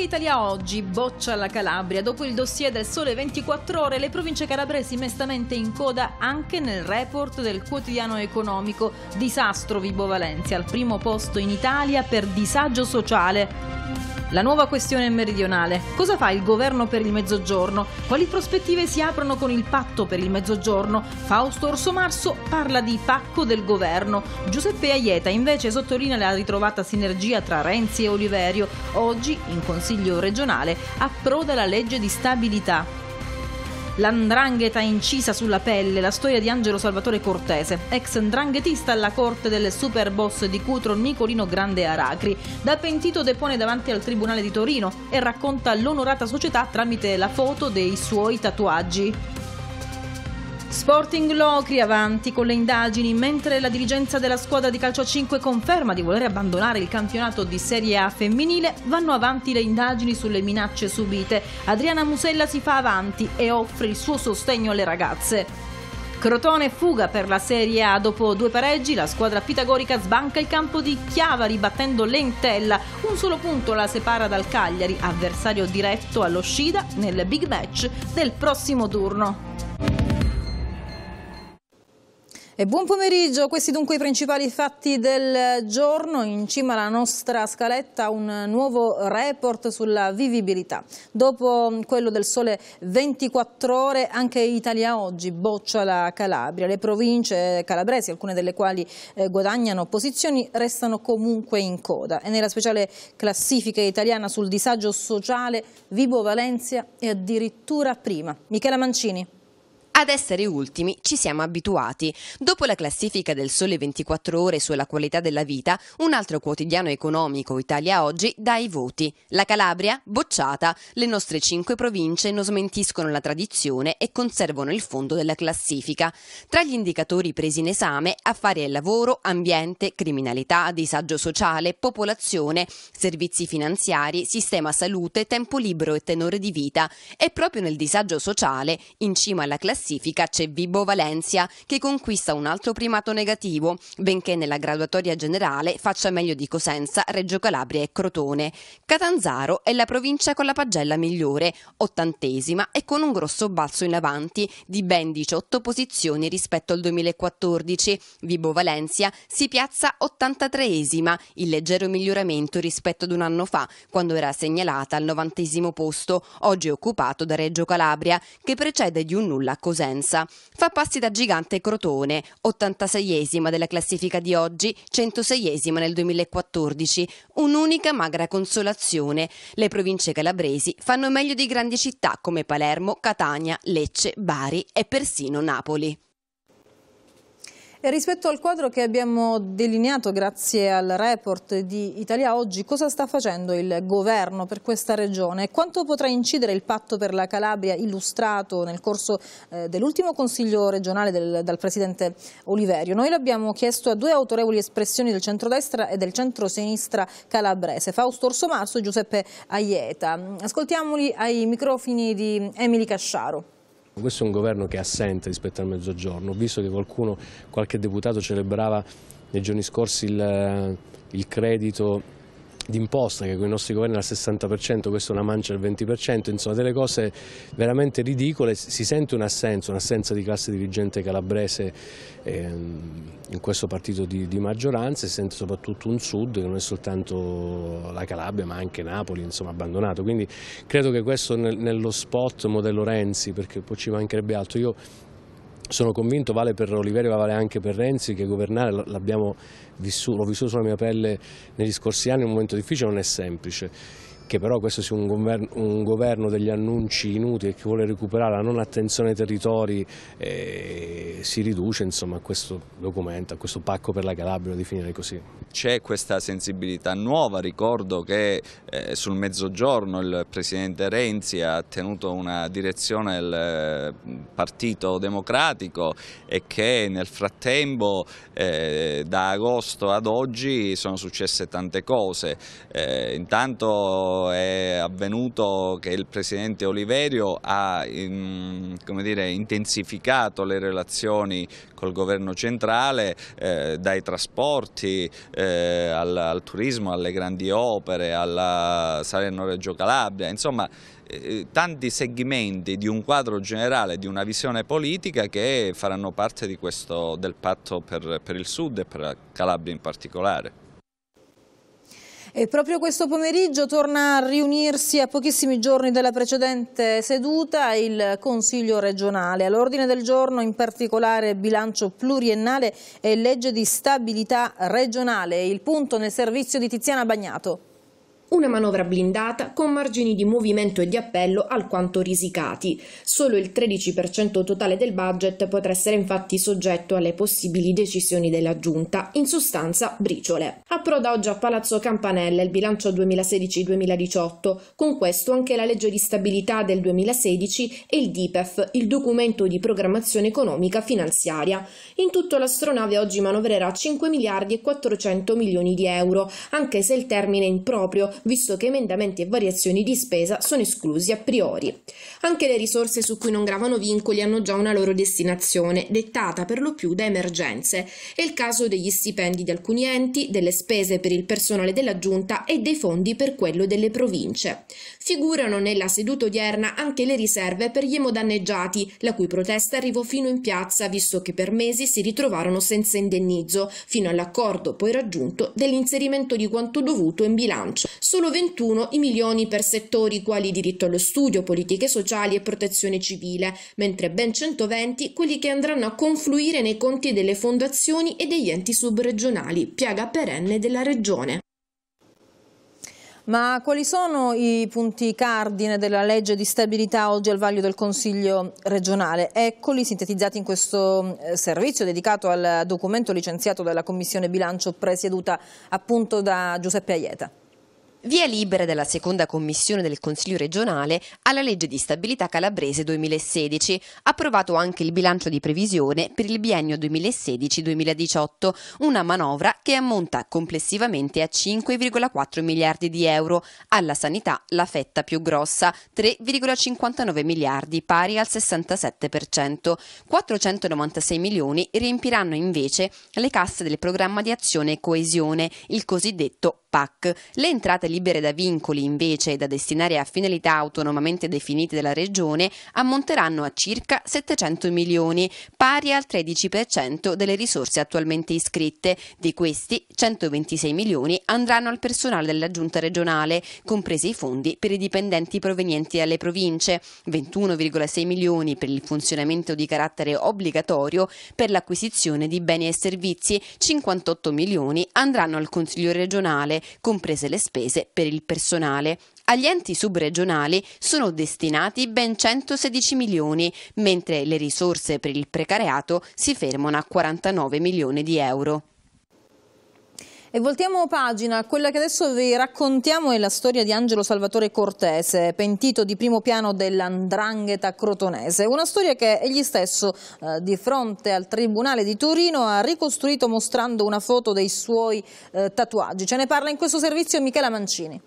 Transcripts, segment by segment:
Anche Italia Oggi boccia la Calabria. Dopo il dossier del Sole 24 Ore, le province calabresi mestamente in coda anche nel report del quotidiano economico. Disastro Vibo Valencia, al primo posto in Italia per disagio sociale. La nuova questione meridionale. Cosa fa il governo per il mezzogiorno? Quali prospettive si aprono con il patto per il mezzogiorno? Fausto Orsomarso parla di pacco del governo. Giuseppe Aieta invece sottolinea la ritrovata sinergia tra Renzi e Oliverio. Oggi, in Consiglio regionale, approda la legge di stabilità l'andrangheta incisa sulla pelle, la storia di Angelo Salvatore Cortese, ex ndranghetista alla corte del super boss di Cutro Nicolino Grande Aracri. Da pentito depone davanti al Tribunale di Torino e racconta l'onorata società tramite la foto dei suoi tatuaggi. Sporting Locri avanti con le indagini, mentre la dirigenza della squadra di calcio 5 conferma di voler abbandonare il campionato di Serie A femminile, vanno avanti le indagini sulle minacce subite. Adriana Musella si fa avanti e offre il suo sostegno alle ragazze. Crotone fuga per la Serie A dopo due pareggi, la squadra pitagorica sbanca il campo di Chiavari battendo Lentella, un solo punto la separa dal Cagliari, avversario diretto allo Scida nel big match del prossimo turno. E buon pomeriggio, questi dunque i principali fatti del giorno. In cima alla nostra scaletta un nuovo report sulla vivibilità. Dopo quello del sole 24 ore anche Italia Oggi boccia la Calabria. Le province calabresi, alcune delle quali eh, guadagnano posizioni, restano comunque in coda. E nella speciale classifica italiana sul disagio sociale Vibo Valencia è addirittura prima. Michela Mancini. Ad essere ultimi ci siamo abituati. Dopo la classifica del Sole 24 Ore sulla qualità della vita, un altro quotidiano economico, Italia Oggi, dà i voti. La Calabria, bocciata. Le nostre cinque province non smentiscono la tradizione e conservano il fondo della classifica. Tra gli indicatori presi in esame, affari e lavoro, ambiente, criminalità, disagio sociale, popolazione, servizi finanziari, sistema salute, tempo libero e tenore di vita. E proprio nel disagio sociale, in cima alla classifica, classifica c'è Vibo Valencia che conquista un altro primato negativo, benché nella graduatoria generale faccia meglio di Cosenza, Reggio Calabria e Crotone. Catanzaro è la provincia con la pagella migliore, ottantesima e con un grosso balzo in avanti di ben 18 posizioni rispetto al 2014. Vibo Valencia si piazza 83esima, il leggero miglioramento rispetto ad un anno fa, quando era segnalata al 90 posto, oggi occupato da Reggio Calabria, che precede di un nulla così Cosenza. Fa passi da gigante Crotone, 86esima della classifica di oggi, 106esima nel 2014. Un'unica magra consolazione. Le province calabresi fanno meglio di grandi città come Palermo, Catania, Lecce, Bari e persino Napoli. E rispetto al quadro che abbiamo delineato grazie al report di Italia Oggi, cosa sta facendo il governo per questa regione? e Quanto potrà incidere il patto per la Calabria illustrato nel corso eh, dell'ultimo consiglio regionale del, dal presidente Oliverio? Noi l'abbiamo chiesto a due autorevoli espressioni del centrodestra e del centrosinistra calabrese, Fausto Orsomarso e Giuseppe Aieta. Ascoltiamoli ai microfoni di Emily Casciaro. Ecco, questo è un governo che è assente rispetto al mezzogiorno. Ho visto che qualcuno, qualche deputato celebrava nei giorni scorsi il, eh, il credito d'imposta che con i nostri governi era al 60%, questa è una mancia al 20%, insomma delle cose veramente ridicole, si sente un assenso, un'assenza di classe dirigente calabrese ehm, in questo partito di, di maggioranza e sente soprattutto un sud che non è soltanto la Calabria ma anche Napoli insomma, abbandonato, quindi credo che questo nel, nello spot modello Renzi, perché poi ci mancherebbe altro, Io, sono convinto, vale per Oliverio ma vale anche per Renzi, che governare l'abbiamo vissuto, l'ho vissuto sulla mia pelle negli scorsi anni, un momento difficile non è semplice che però questo sia un governo, un governo degli annunci inutili che vuole recuperare la non attenzione ai territori eh, si riduce insomma, a questo documento, a questo pacco per la Calabria, lo definirei così. C'è questa sensibilità nuova, ricordo che eh, sul mezzogiorno il Presidente Renzi ha tenuto una direzione del eh, Partito Democratico e che nel frattempo eh, da agosto ad oggi sono successe tante cose, eh, intanto è avvenuto che il presidente Oliverio ha dire, intensificato le relazioni col governo centrale eh, dai trasporti eh, al, al, turismo, alle grandi opere, alla Salerno-Reggio Calabria, insomma eh, tanti segmenti di un quadro generale, di una visione politica che faranno parte questo, del patto per, per il sud e per Calabria in particolare. E proprio questo pomeriggio torna a riunirsi a pochissimi giorni della precedente seduta il Consiglio regionale. All'ordine del giorno in particolare bilancio pluriennale e legge di stabilità regionale. Il punto nel servizio di Tiziana Bagnato. Una manovra blindata con margini di movimento e di appello alquanto risicati. Solo il 13% totale del budget potrà essere infatti soggetto alle possibili decisioni della Giunta, in sostanza briciole. Approda oggi a Palazzo Campanella il bilancio 2016-2018, con questo anche la legge di stabilità del 2016 e il DIPEF, il documento di programmazione economica finanziaria. In tutto l'astronave oggi manovrerà 5 miliardi e 400 milioni di euro, anche se il termine è improprio visto che emendamenti e variazioni di spesa sono esclusi a priori. Anche le risorse su cui non gravano vincoli hanno già una loro destinazione, dettata per lo più da emergenze. È il caso degli stipendi di alcuni enti, delle spese per il personale della Giunta e dei fondi per quello delle province. Figurano nella seduta odierna anche le riserve per gli emodanneggiati, la cui protesta arrivò fino in piazza, visto che per mesi si ritrovarono senza indennizzo, fino all'accordo poi raggiunto dell'inserimento di quanto dovuto in bilancio solo 21 i milioni per settori quali diritto allo studio, politiche sociali e protezione civile, mentre ben 120 quelli che andranno a confluire nei conti delle fondazioni e degli enti subregionali, piaga perenne della regione. Ma quali sono i punti cardine della legge di stabilità oggi al vaglio del Consiglio regionale? Eccoli sintetizzati in questo eh, servizio dedicato al documento licenziato dalla Commissione Bilancio presieduta appunto da Giuseppe Aieta. Via libera della seconda commissione del Consiglio regionale alla legge di stabilità calabrese 2016, approvato anche il bilancio di previsione per il biennio 2016-2018, una manovra che ammonta complessivamente a 5,4 miliardi di euro, alla sanità la fetta più grossa, 3,59 miliardi pari al 67%, 496 milioni riempiranno invece le casse del programma di azione e coesione, il cosiddetto PAC. Le entrate libere da vincoli invece da destinare a finalità autonomamente definite dalla Regione ammonteranno a circa 700 milioni, pari al 13% delle risorse attualmente iscritte. Di questi 126 milioni andranno al personale della Giunta regionale, compresi i fondi per i dipendenti provenienti dalle province, 21,6 milioni per il funzionamento di carattere obbligatorio per l'acquisizione di beni e servizi, 58 milioni andranno al Consiglio regionale, comprese le spese spese per il personale, agli enti subregionali sono destinati ben 116 milioni, mentre le risorse per il precariato si fermano a 49 milioni di euro. E voltiamo pagina, quella che adesso vi raccontiamo è la storia di Angelo Salvatore Cortese, pentito di primo piano dell'andrangheta crotonese. Una storia che egli stesso, eh, di fronte al Tribunale di Torino, ha ricostruito mostrando una foto dei suoi eh, tatuaggi. Ce ne parla in questo servizio Michela Mancini.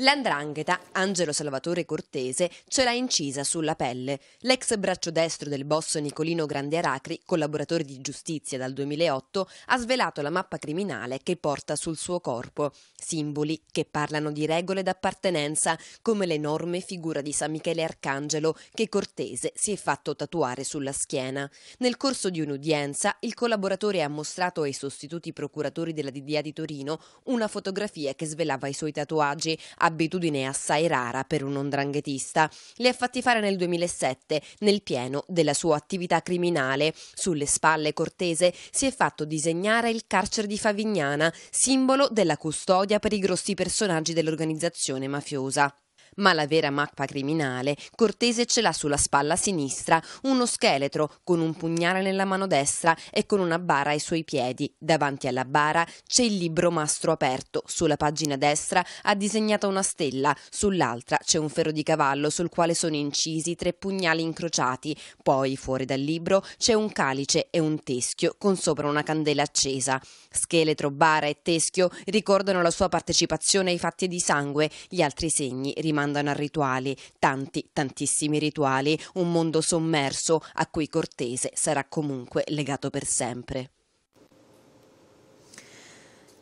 L'andrangheta, Angelo Salvatore Cortese, ce l'ha incisa sulla pelle. L'ex braccio destro del boss Nicolino Grande Aracri, collaboratore di giustizia dal 2008, ha svelato la mappa criminale che porta sul suo corpo. Simboli che parlano di regole d'appartenenza, come l'enorme figura di San Michele Arcangelo che Cortese si è fatto tatuare sulla schiena. Nel corso di un'udienza, il collaboratore ha mostrato ai sostituti procuratori della DDA di Torino una fotografia che svelava i suoi tatuaggi abitudine assai rara per un ondranghetista, li ha fatti fare nel 2007, nel pieno della sua attività criminale. Sulle spalle cortese si è fatto disegnare il carcere di Favignana, simbolo della custodia per i grossi personaggi dell'organizzazione mafiosa. Ma la vera mappa criminale Cortese ce l'ha sulla spalla sinistra, uno scheletro con un pugnale nella mano destra e con una bara ai suoi piedi. Davanti alla bara c'è il libro mastro aperto. Sulla pagina destra ha disegnata una stella, sull'altra c'è un ferro di cavallo sul quale sono incisi tre pugnali incrociati. Poi, fuori dal libro, c'è un calice e un teschio con sopra una candela accesa. Scheletro, bara e teschio ricordano la sua partecipazione ai fatti di sangue, gli altri segni rimangono demandano a rituali, tanti, tantissimi rituali, un mondo sommerso a cui Cortese sarà comunque legato per sempre.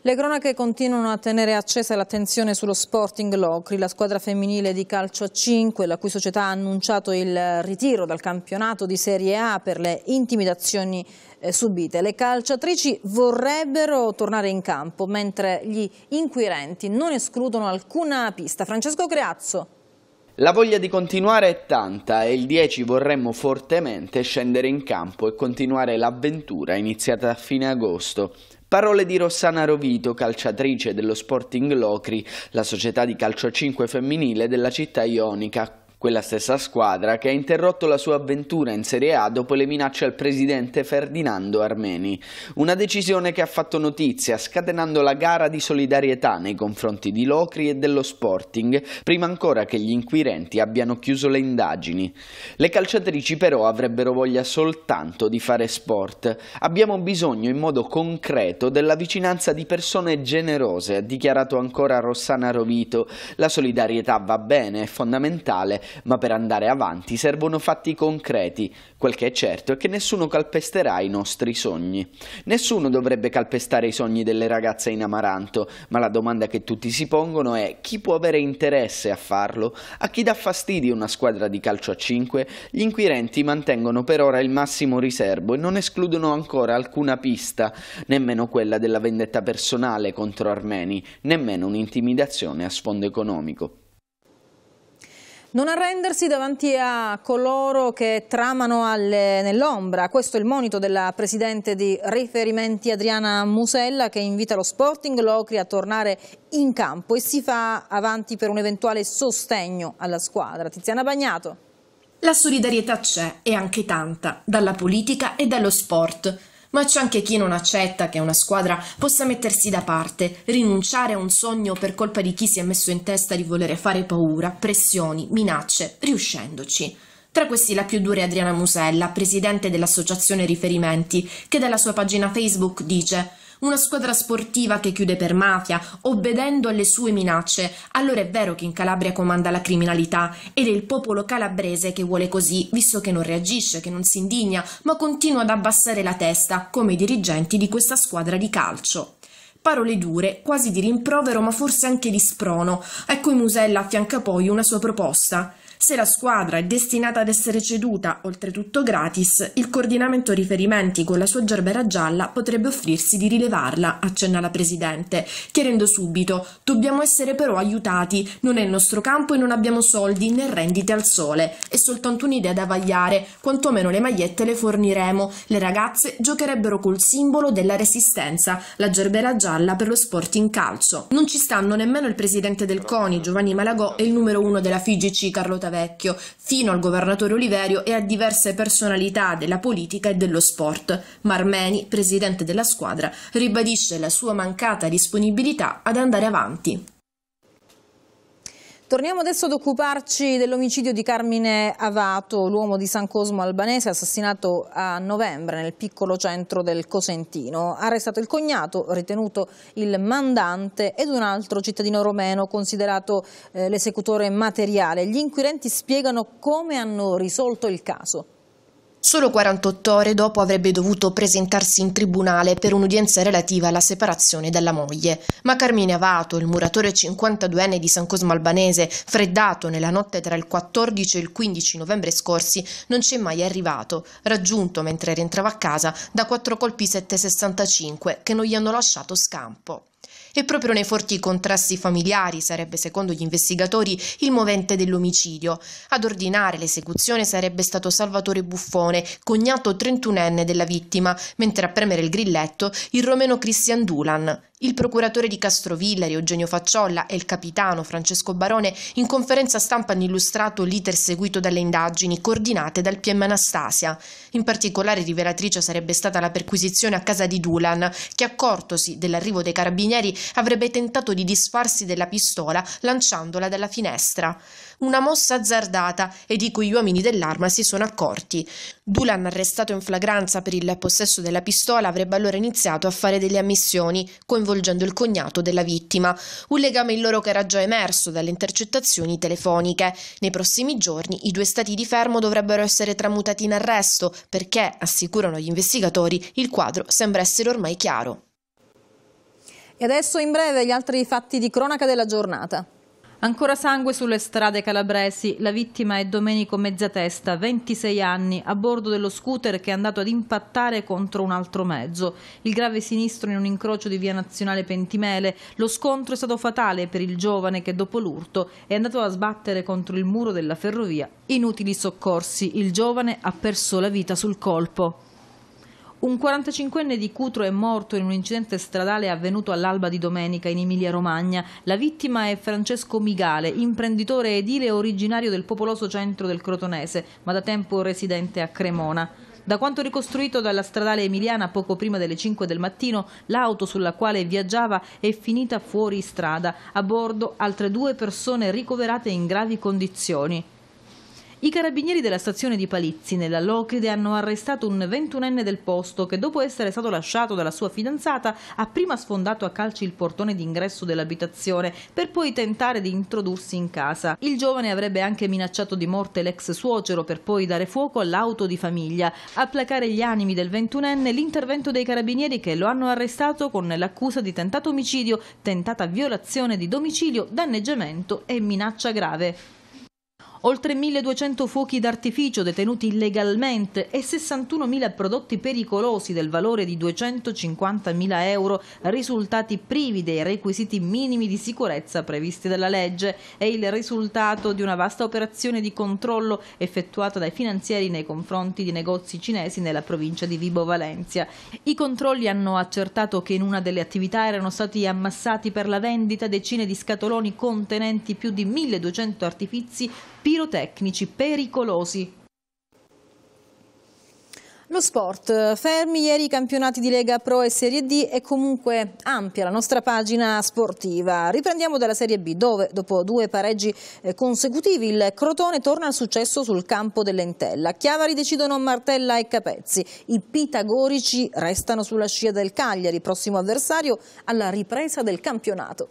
Le cronache continuano a tenere accesa l'attenzione sullo Sporting Locri, la squadra femminile di calcio a 5, la cui società ha annunciato il ritiro dal campionato di Serie A per le intimidazioni eh, subite. Le calciatrici vorrebbero tornare in campo, mentre gli inquirenti non escludono alcuna pista. Francesco Creazzo. La voglia di continuare è tanta e il 10 vorremmo fortemente scendere in campo e continuare l'avventura iniziata a fine agosto. Parole di Rossana Rovito, calciatrice dello Sporting Locri, la società di calcio 5 femminile della città ionica, quella stessa squadra che ha interrotto la sua avventura in Serie A dopo le minacce al presidente Ferdinando Armeni. Una decisione che ha fatto notizia, scatenando la gara di solidarietà nei confronti di Locri e dello Sporting, prima ancora che gli inquirenti abbiano chiuso le indagini. Le calciatrici però avrebbero voglia soltanto di fare sport. Abbiamo bisogno in modo concreto della vicinanza di persone generose, ha dichiarato ancora Rossana Rovito. La solidarietà va bene, è fondamentale, ma per andare avanti servono fatti concreti. Quel che è certo è che nessuno calpesterà i nostri sogni. Nessuno dovrebbe calpestare i sogni delle ragazze in Amaranto, ma la domanda che tutti si pongono è chi può avere interesse a farlo? A chi dà fastidio una squadra di calcio a 5? Gli inquirenti mantengono per ora il massimo riservo e non escludono ancora alcuna pista, nemmeno quella della vendetta personale contro armeni, nemmeno un'intimidazione a sfondo economico. Non arrendersi davanti a coloro che tramano nell'ombra. Questo è il monito della presidente di riferimenti Adriana Musella che invita lo Sporting Locri a tornare in campo e si fa avanti per un eventuale sostegno alla squadra. Tiziana Bagnato. La solidarietà c'è e anche tanta, dalla politica e dallo sport. Ma c'è anche chi non accetta che una squadra possa mettersi da parte, rinunciare a un sogno per colpa di chi si è messo in testa di volere fare paura, pressioni, minacce, riuscendoci. Tra questi la più dura è Adriana Musella, presidente dell'associazione Riferimenti, che dalla sua pagina Facebook dice una squadra sportiva che chiude per mafia, obbedendo alle sue minacce, allora è vero che in Calabria comanda la criminalità ed è il popolo calabrese che vuole così, visto che non reagisce, che non si indigna, ma continua ad abbassare la testa, come i dirigenti di questa squadra di calcio parole dure, quasi di rimprovero ma forse anche di sprono, Ecco cui Musella affianca poi una sua proposta. Se la squadra è destinata ad essere ceduta, oltretutto gratis, il coordinamento riferimenti con la sua gerbera gialla potrebbe offrirsi di rilevarla, accenna la Presidente, chiedendo subito «Dobbiamo essere però aiutati, non è il nostro campo e non abbiamo soldi né rendite al sole, è soltanto un'idea da vagliare, quantomeno le magliette le forniremo, le ragazze giocherebbero col simbolo della resistenza, la gerbera gialla per lo sport in calcio». Non ci stanno nemmeno il Presidente del CONI, Giovanni Malagò, e il numero uno della FIGC, Carlo Taverna, Vecchio, fino al governatore Oliverio e a diverse personalità della politica e dello sport. Marmeni, presidente della squadra, ribadisce la sua mancata disponibilità ad andare avanti. Torniamo adesso ad occuparci dell'omicidio di Carmine Avato, l'uomo di San Cosmo albanese assassinato a novembre nel piccolo centro del Cosentino. Arrestato il cognato, ritenuto il mandante ed un altro cittadino romeno considerato eh, l'esecutore materiale. Gli inquirenti spiegano come hanno risolto il caso. Solo 48 ore dopo avrebbe dovuto presentarsi in tribunale per un'udienza relativa alla separazione dalla moglie, ma Carmine Avato, il muratore 52enne di San Cosmo Albanese, freddato nella notte tra il 14 e il 15 novembre scorsi, non c'è mai arrivato, raggiunto mentre rientrava a casa da quattro colpi 765 che non gli hanno lasciato scampo. E proprio nei forti contrasti familiari sarebbe, secondo gli investigatori, il movente dell'omicidio. Ad ordinare l'esecuzione sarebbe stato Salvatore Buffone, cognato 31enne della vittima, mentre a premere il grilletto il romeno Christian Dulan. Il procuratore di Castrovillari Eugenio Facciolla e il capitano Francesco Barone in conferenza stampa hanno illustrato l'iter seguito dalle indagini coordinate dal PM Anastasia. In particolare rivelatrice sarebbe stata la perquisizione a casa di Dulan, che accortosi dell'arrivo dei carabinieri carabinieri avrebbe tentato di disfarsi della pistola lanciandola dalla finestra. Una mossa azzardata e di cui gli uomini dell'arma si sono accorti. Dulan, arrestato in flagranza per il possesso della pistola, avrebbe allora iniziato a fare delle ammissioni, coinvolgendo il cognato della vittima. Un legame in loro che era già emerso dalle intercettazioni telefoniche. Nei prossimi giorni i due stati di fermo dovrebbero essere tramutati in arresto perché, assicurano gli investigatori, il quadro sembra essere ormai chiaro. E adesso in breve gli altri fatti di cronaca della giornata. Ancora sangue sulle strade calabresi, la vittima è Domenico Mezzatesta, 26 anni, a bordo dello scooter che è andato ad impattare contro un altro mezzo. Il grave sinistro in un incrocio di via nazionale Pentimele, lo scontro è stato fatale per il giovane che dopo l'urto è andato a sbattere contro il muro della ferrovia. Inutili soccorsi, il giovane ha perso la vita sul colpo. Un 45enne di Cutro è morto in un incidente stradale avvenuto all'alba di domenica in Emilia-Romagna. La vittima è Francesco Migale, imprenditore edile originario del popoloso centro del Crotonese, ma da tempo residente a Cremona. Da quanto ricostruito dalla stradale emiliana poco prima delle 5 del mattino, l'auto sulla quale viaggiava è finita fuori strada. A bordo altre due persone ricoverate in gravi condizioni. I carabinieri della stazione di Palizzi, nella Locride, hanno arrestato un 21enne del posto che dopo essere stato lasciato dalla sua fidanzata ha prima sfondato a calci il portone d'ingresso dell'abitazione per poi tentare di introdursi in casa. Il giovane avrebbe anche minacciato di morte l'ex suocero per poi dare fuoco all'auto di famiglia. A placare gli animi del 21enne l'intervento dei carabinieri che lo hanno arrestato con l'accusa di tentato omicidio, tentata violazione di domicilio, danneggiamento e minaccia grave oltre 1200 fuochi d'artificio detenuti illegalmente e 61.000 prodotti pericolosi del valore di 250.000 euro risultati privi dei requisiti minimi di sicurezza previsti dalla legge. È il risultato di una vasta operazione di controllo effettuata dai finanzieri nei confronti di negozi cinesi nella provincia di Vibo Valencia. I controlli hanno accertato che in una delle attività erano stati ammassati per la vendita decine di scatoloni contenenti più di 1200 artifici pirotecnici pericolosi. Lo sport, fermi ieri i campionati di Lega Pro e Serie D è comunque ampia la nostra pagina sportiva. Riprendiamo dalla Serie B dove dopo due pareggi eh, consecutivi il Crotone torna al successo sul campo dell'Entella. Chiavari decidono Martella e Capezzi, i pitagorici restano sulla scia del Cagliari, prossimo avversario alla ripresa del campionato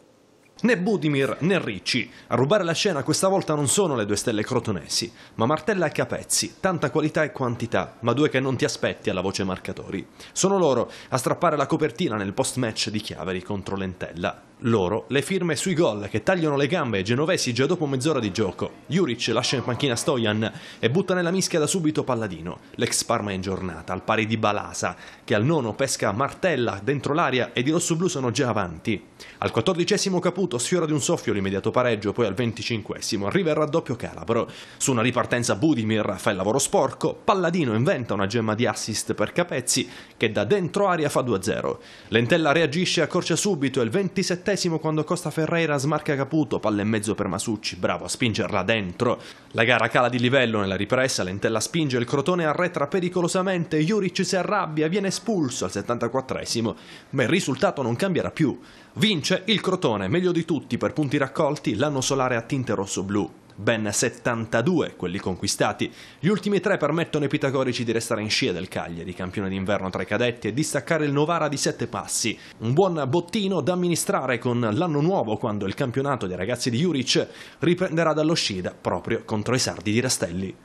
né Budimir né Ricci. A rubare la scena questa volta non sono le due stelle crotonesi, ma Martella e Capezzi, tanta qualità e quantità, ma due che non ti aspetti alla voce marcatori. Sono loro a strappare la copertina nel post-match di Chiaveri contro Lentella. Loro le firme sui gol che tagliano le gambe ai genovesi già dopo mezz'ora di gioco. Juric lascia in panchina Stojan e butta nella mischia da subito Palladino, l'ex Parma è in giornata, al pari di Balasa, che al nono pesca Martella dentro l'aria e i rossoblù sono già avanti. Al quattordicesimo Caputo sfiora di un soffio l'immediato pareggio, poi al venticinquesimo arriva il raddoppio Calabro. Su una ripartenza Budimir fa il lavoro sporco, Palladino inventa una gemma di assist per Capezzi che da dentro aria fa 2-0. Lentella reagisce e accorcia subito, è il ventisettesimo quando Costa Ferreira smarca Caputo, palla e mezzo per Masucci, bravo a spingerla dentro. La gara cala di livello nella ripresa, Lentella spinge, il Crotone arretra pericolosamente, Juric si arrabbia, viene espulso al 74esimo, ma il risultato non cambierà più. Vince il Crotone, meglio di tutti per punti raccolti l'anno solare a tinte rosso-blu. Ben 72 quelli conquistati. Gli ultimi tre permettono ai pitagorici di restare in scia del Cagliari, campione d'inverno tra i cadetti, e di staccare il Novara di 7 passi. Un buon bottino da amministrare con l'anno nuovo quando il campionato dei ragazzi di Juric riprenderà dallo Scida proprio contro i sardi di Rastelli.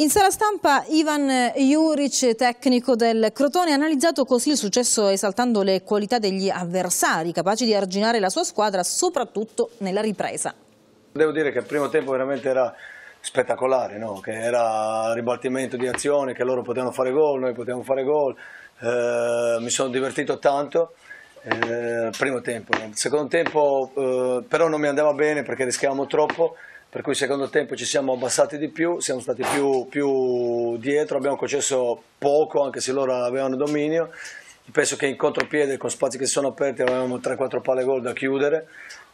In sala stampa Ivan Juric, tecnico del Crotone, ha analizzato così il successo esaltando le qualità degli avversari, capaci di arginare la sua squadra, soprattutto nella ripresa. Devo dire che il primo tempo veramente era spettacolare, no? che era ribaltimento di azione, che loro potevano fare gol, noi potevamo fare gol, eh, mi sono divertito tanto eh, il eh, primo tempo, il secondo tempo eh, però non mi andava bene perché rischiavamo troppo per cui secondo tempo ci siamo abbassati di più, siamo stati più, più dietro, abbiamo concesso poco anche se loro avevano dominio penso che in contropiede con spazi che si sono aperti avevamo 3-4 palle gol da chiudere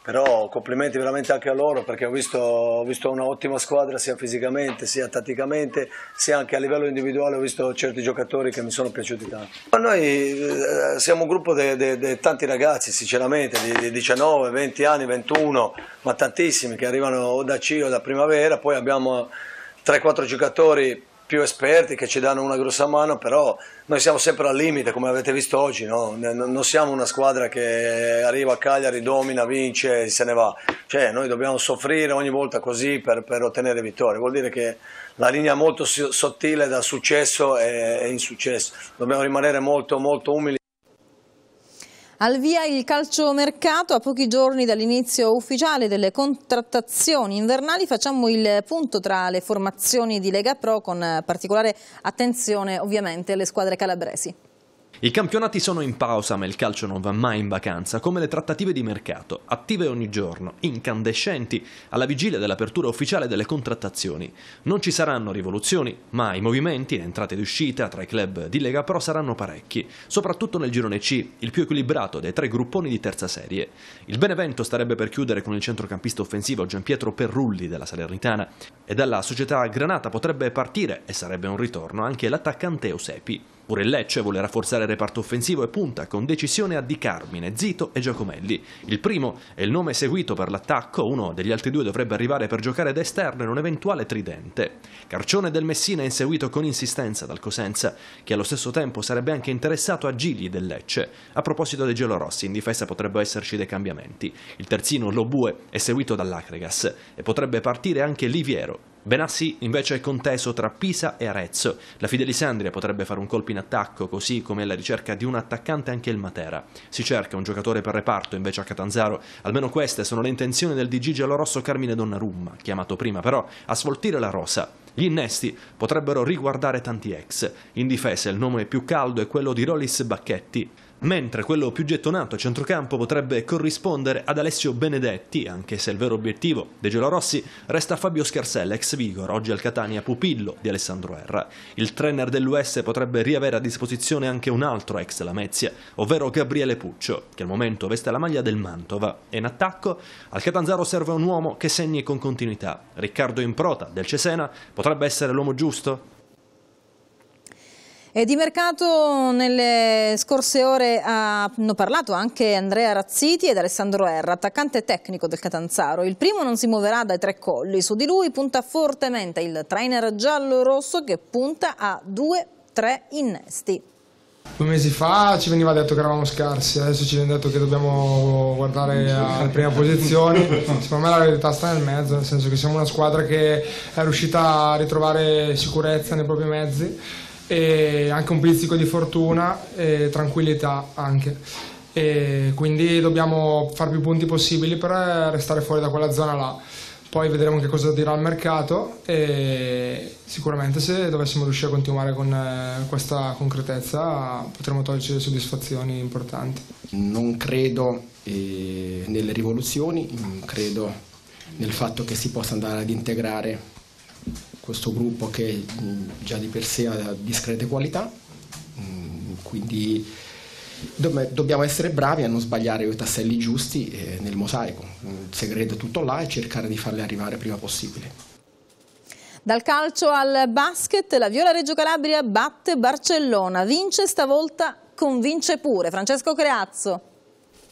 però complimenti veramente anche a loro perché ho visto, ho visto un'ottima squadra sia fisicamente sia tatticamente sia anche a livello individuale ho visto certi giocatori che mi sono piaciuti tanto ma noi eh, siamo un gruppo di tanti ragazzi sinceramente di, 19, 20 anni, 21 ma tantissimi che arrivano o da C o da Primavera poi abbiamo 3-4 giocatori più esperti che ci danno una grossa mano, però noi siamo sempre al limite, come avete visto oggi, no? non siamo una squadra che arriva a Cagliari, domina, vince e se ne va, cioè noi dobbiamo soffrire ogni volta così per, per ottenere vittorie, vuol dire che la linea molto sottile da successo è insuccesso, dobbiamo rimanere molto, molto umili. Al via il calciomercato, a pochi giorni dall'inizio ufficiale delle contrattazioni invernali facciamo il punto tra le formazioni di Lega Pro con particolare attenzione ovviamente alle squadre calabresi. I campionati sono in pausa, ma il calcio non va mai in vacanza, come le trattative di mercato, attive ogni giorno, incandescenti, alla vigilia dell'apertura ufficiale delle contrattazioni. Non ci saranno rivoluzioni, ma i movimenti, le entrate ed uscite tra i club di Lega Pro saranno parecchi, soprattutto nel girone C, il più equilibrato dei tre grupponi di terza serie. Il Benevento starebbe per chiudere con il centrocampista offensivo Gianpietro Perrulli della Salernitana e dalla società Granata potrebbe partire, e sarebbe un ritorno, anche l'attaccante Eusepi. Pure il Lecce vuole rafforzare il reparto offensivo e punta con decisione a Di Carmine, Zito e Giacomelli. Il primo è il nome seguito per l'attacco, uno degli altri due dovrebbe arrivare per giocare da esterno in un eventuale tridente. Carcione del Messina è inseguito con insistenza dal Cosenza, che allo stesso tempo sarebbe anche interessato a Gigli del Lecce. A proposito dei gelorossi, in difesa potrebbero esserci dei cambiamenti. Il terzino Lobue è seguito dall'Acregas e potrebbe partire anche Liviero, Benassi invece è conteso tra Pisa e Arezzo. La Fidelisandria potrebbe fare un colpo in attacco, così come alla ricerca di un attaccante anche il Matera. Si cerca un giocatore per reparto invece a Catanzaro. Almeno queste sono le intenzioni del DG giallorosso Carmine Donnarumma, chiamato prima però a svoltire la rosa. Gli innesti potrebbero riguardare tanti ex. In difesa il nome più caldo è quello di Rollis Bacchetti mentre quello più gettonato a centrocampo potrebbe corrispondere ad Alessio Benedetti, anche se il vero obiettivo dei Gelorossi resta Fabio Scarsella, ex Vigor, oggi al Catania pupillo di Alessandro Erra. Il trainer dell'US potrebbe riavere a disposizione anche un altro ex Lamezia, ovvero Gabriele Puccio, che al momento veste la maglia del Mantova. E in attacco al Catanzaro serve un uomo che segni con continuità. Riccardo Improta del Cesena potrebbe essere l'uomo giusto? E di mercato nelle scorse ore hanno parlato anche Andrea Razziti ed Alessandro Erra, attaccante tecnico del Catanzaro. Il primo non si muoverà dai tre colli, su di lui punta fortemente il trainer giallo-rosso che punta a 2-3 innesti. Due mesi fa ci veniva detto che eravamo scarsi, adesso ci viene detto che dobbiamo guardare alle prime posizioni. Secondo me la verità sta nel mezzo, nel senso che siamo una squadra che è riuscita a ritrovare sicurezza nei propri mezzi e anche un pizzico di fortuna e tranquillità anche. E quindi dobbiamo fare più punti possibili per eh, restare fuori da quella zona là. Poi vedremo che cosa dirà il mercato e sicuramente se dovessimo riuscire a continuare con eh, questa concretezza potremmo toglierci soddisfazioni importanti. Non credo eh, nelle rivoluzioni, non credo nel fatto che si possa andare ad integrare questo gruppo che già di per sé ha discrete qualità, quindi dobbiamo essere bravi a non sbagliare i tasselli giusti eh, nel mosaico. Il segreto è tutto là e cercare di farli arrivare prima possibile. Dal calcio al basket, la Viola Reggio Calabria batte Barcellona, vince stavolta, convince pure. Francesco Creazzo.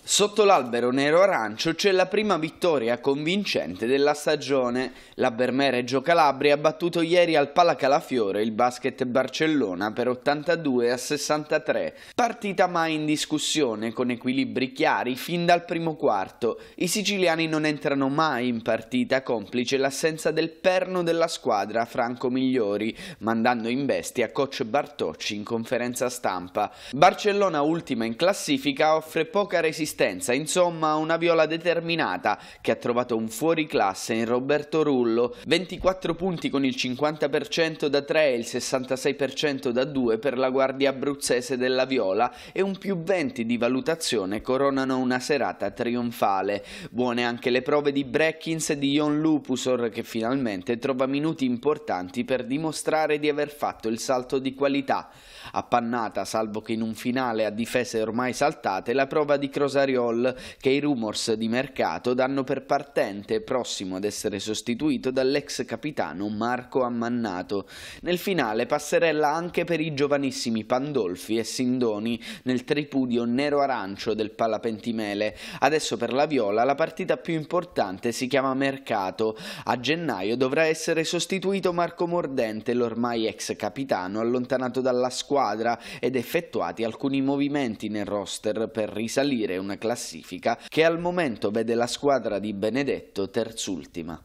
Sotto l'albero nero-arancio c'è la prima vittoria convincente della stagione. La Bermere Bermereggio Calabria ha battuto ieri al Palacalafiore il basket Barcellona per 82 a 63. Partita mai in discussione, con equilibri chiari fin dal primo quarto. I siciliani non entrano mai in partita, complice l'assenza del perno della squadra Franco Migliori, mandando in bestia coach Bartocci in conferenza stampa. Barcellona, ultima in classifica, offre poca resistenza resistenza, insomma una viola determinata che ha trovato un fuoriclasse in Roberto Rullo, 24 punti con il 50% da 3 e il 66% da 2 per la guardia abruzzese della viola e un più 20 di valutazione coronano una serata trionfale. Buone anche le prove di Breckins e di Jon Lupusor che finalmente trova minuti importanti per dimostrare di aver fatto il salto di qualità. Appannata, salvo che in un finale a difese ormai saltate, la prova di Crosarelli Tariol che i rumors di mercato danno per partente prossimo ad essere sostituito dall'ex capitano Marco Ammannato. Nel finale passerella anche per i giovanissimi Pandolfi e Sindoni nel tripudio nero-arancio del Palapentimele. Adesso per la Viola la partita più importante si chiama Mercato. A gennaio dovrà essere sostituito Marco Mordente, l'ormai ex capitano, allontanato dalla squadra ed effettuati alcuni movimenti nel roster per risalire una classifica che al momento vede la squadra di Benedetto terzultima.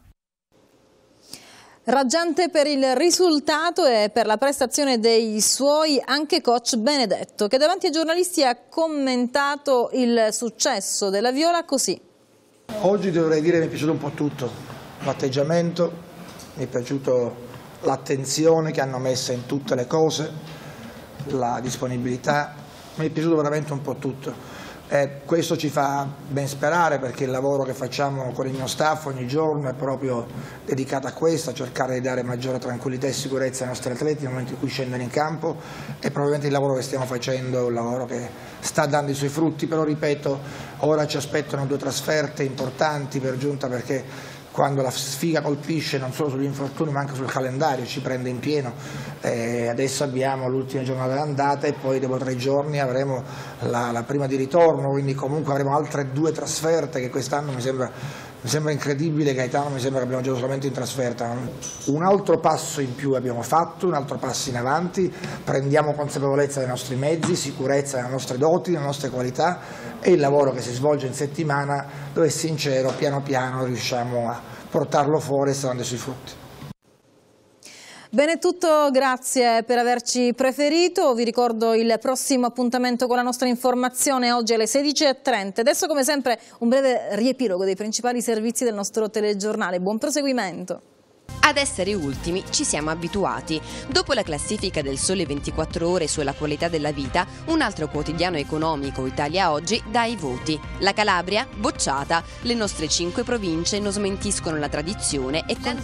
Raggiante per il risultato e per la prestazione dei suoi anche coach Benedetto, che davanti ai giornalisti ha commentato il successo della Viola così. Oggi dovrei dire mi è piaciuto un po' tutto, l'atteggiamento, mi è piaciuto l'attenzione che hanno messo in tutte le cose, la disponibilità, mi è piaciuto veramente un po' tutto. Eh, questo ci fa ben sperare perché il lavoro che facciamo con il mio staff ogni giorno è proprio dedicato a questo, a cercare di dare maggiore tranquillità e sicurezza ai nostri atleti nel momento in cui scendono in campo e probabilmente il lavoro che stiamo facendo è un lavoro che sta dando i suoi frutti, però ripeto, ora ci aspettano due trasferte importanti per giunta perché quando la sfiga colpisce non solo sugli infortuni ma anche sul calendario, ci prende in pieno. Eh, adesso abbiamo l'ultima giornata d'andata e poi dopo tre giorni avremo la, la prima di ritorno, quindi comunque avremo altre due trasferte che quest'anno mi sembra mi sembra incredibile Gaetano, mi sembra che abbiamo giocato solamente in trasferta. Un altro passo in più abbiamo fatto, un altro passo in avanti, prendiamo consapevolezza dei nostri mezzi, sicurezza delle nostre doti, delle nostre qualità e il lavoro che si svolge in settimana dove sincero, piano piano riusciamo a portarlo fuori e sta dando i suoi frutti. Bene tutto, grazie per averci preferito. Vi ricordo il prossimo appuntamento con la nostra informazione oggi alle 16.30. Adesso come sempre un breve riepilogo dei principali servizi del nostro telegiornale. Buon proseguimento. Ad essere ultimi ci siamo abituati. Dopo la classifica del Sole 24 Ore sulla qualità della vita, un altro quotidiano economico, Italia Oggi, dà i voti. La Calabria, bocciata. Le nostre cinque province non smentiscono la tradizione e con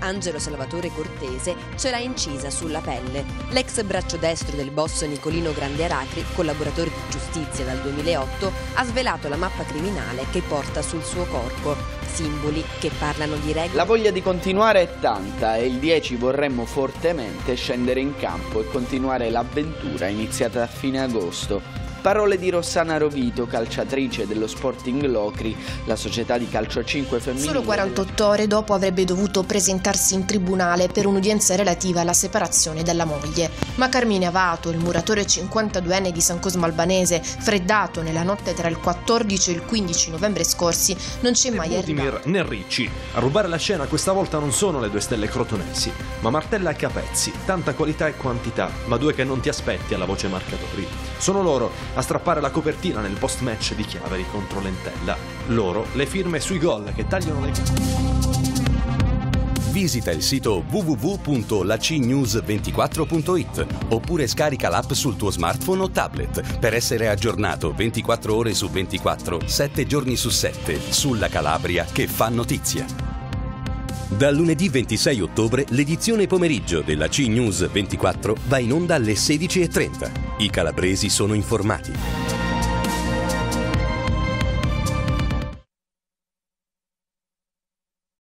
Angelo Salvatore Cortese, ce l'ha incisa sulla pelle. L'ex braccio destro del boss Nicolino Grande Aracri, collaboratore di giustizia dal 2008, ha svelato la mappa criminale che porta sul suo corpo simboli che parlano di regole. La voglia di continuare è tanta e il 10 vorremmo fortemente scendere in campo e continuare l'avventura iniziata a fine agosto Parole di Rossana Rovito, calciatrice dello Sporting Locri, la società di calcio a 5 femminile. Solo 48 ore dopo avrebbe dovuto presentarsi in tribunale per un'udienza relativa alla separazione dalla moglie. Ma Carmine Avato, il muratore 52enne di San Cosmo Albanese, freddato nella notte tra il 14 e il 15 novembre scorsi, non c'è mai arrivato. Vladimir Nerricci. A rubare la scena questa volta non sono le due stelle crotonesi, ma Martella e Capezzi. Tanta qualità e quantità, ma due che non ti aspetti alla voce marcatori. Sono loro a strappare la copertina nel post match di Chiaveri contro Lentella. Loro le firme sui gol che tagliano le Visita il sito www.lacnews24.it oppure scarica l'app sul tuo smartphone o tablet per essere aggiornato 24 ore su 24, 7 giorni su 7 sulla Calabria che fa notizia. Dal lunedì 26 ottobre l'edizione pomeriggio della C News 24 va in onda alle 16.30. I calabresi sono informati.